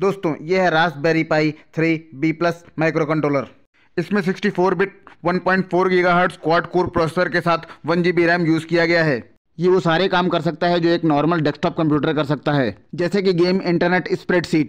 दोस्तों ये है Raspberry Pi three B plus micro controller इसमें 64 bit 1.4 gigahertz quad core processor के साथ वन जी रैम यूज़ किया गया है ये वो सारे काम कर सकता है जो एक नॉर्मल डेस्कटॉप कंप्यूटर कर सकता है जैसे कि गेम इंटरनेट स्प्रेडशीट